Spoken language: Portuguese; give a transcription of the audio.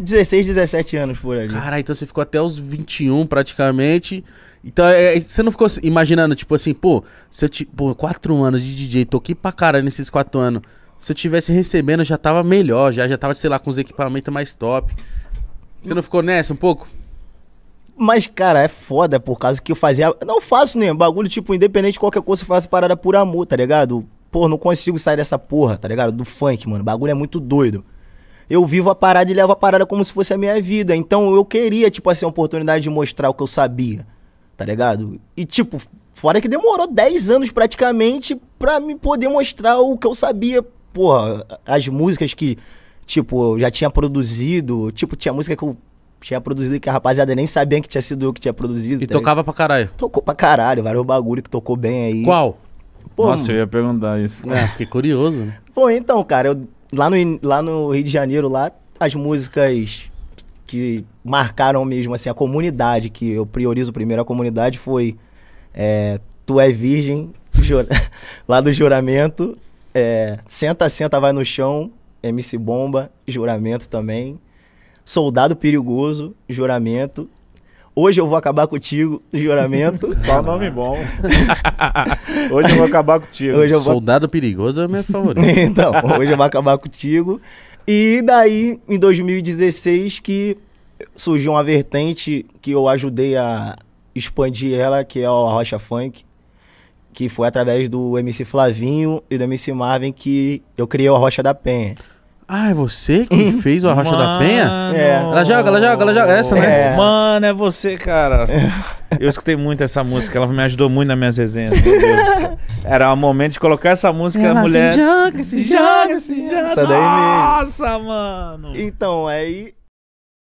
16, 17 anos por ali. Cara, então você ficou até os 21 praticamente. Então, é, é, você não ficou imaginando, tipo assim, pô, se eu te, pô, quatro anos de DJ, toquei pra caralho nesses quatro anos. Se eu tivesse recebendo, já tava melhor, já, já tava, sei lá, com os equipamentos mais top. Você não ficou nessa um pouco? Mas, cara, é foda por causa que eu fazia. Não faço, nem Bagulho, tipo, independente de qualquer coisa, eu faço parada por amor, tá ligado? Pô, não consigo sair dessa porra, tá ligado? Do funk, mano. O bagulho é muito doido eu vivo a parada e levo a parada como se fosse a minha vida. Então eu queria, tipo assim, a oportunidade de mostrar o que eu sabia, tá ligado? E, tipo, fora que demorou 10 anos praticamente pra me poder mostrar o que eu sabia. Porra, as músicas que, tipo, eu já tinha produzido. Tipo, tinha música que eu tinha produzido que a rapaziada nem sabia que tinha sido eu que tinha produzido. E tá tocava ligado? pra caralho. Tocou pra caralho, vários bagulho que tocou bem aí. Qual? Pô, Nossa, eu ia perguntar isso. É, fiquei curioso. Né? Pô, então, cara, eu lá no, lá no Rio de Janeiro, lá, as músicas que marcaram mesmo, assim, a comunidade, que eu priorizo primeiro a comunidade, foi é, Tu é Virgem, lá do Juramento, é, Senta, Senta, Vai no Chão, MC Bomba, Juramento também, Soldado Perigoso, Juramento, Hoje eu vou acabar contigo, juramento. Só nome bom. hoje eu vou acabar contigo. Hoje eu vou... Soldado Perigoso é o meu favorito. então, hoje eu vou acabar contigo. E daí, em 2016, que surgiu uma vertente que eu ajudei a expandir ela, que é a Rocha Funk, que foi através do MC Flavinho e do MC Marvin que eu criei a Rocha da Penha. Ah, é você que fez o Arrocha da Penha? É. Ela joga, ela joga, ela joga. É essa, né? É. é. Mano, é você, cara. É. Eu escutei muito essa música, ela me ajudou muito nas minhas resenhas. Era o momento de colocar essa música, ela a mulher. Se joga, se joga, se joga. Essa daí mesmo. Nossa, mano. Então, aí